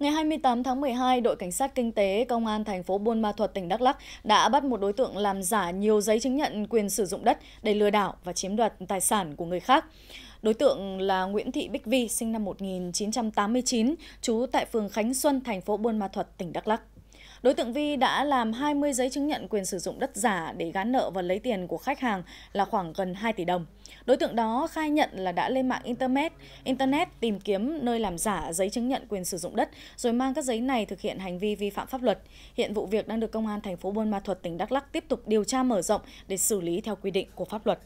Ngày 28 tháng 12, đội cảnh sát kinh tế công an thành phố Buôn Ma Thuột tỉnh Đắk Lắk đã bắt một đối tượng làm giả nhiều giấy chứng nhận quyền sử dụng đất để lừa đảo và chiếm đoạt tài sản của người khác. Đối tượng là Nguyễn Thị Bích Vi, sinh năm 1989, trú tại phường Khánh Xuân, thành phố Buôn Ma Thuột tỉnh Đắk Lắk. Đối tượng Vi đã làm 20 giấy chứng nhận quyền sử dụng đất giả để gán nợ và lấy tiền của khách hàng là khoảng gần 2 tỷ đồng. Đối tượng đó khai nhận là đã lên mạng Internet, Internet tìm kiếm nơi làm giả giấy chứng nhận quyền sử dụng đất rồi mang các giấy này thực hiện hành vi vi phạm pháp luật. Hiện vụ việc đang được Công an thành phố Buôn Ma Thuật, tỉnh Đắk Lắc tiếp tục điều tra mở rộng để xử lý theo quy định của pháp luật.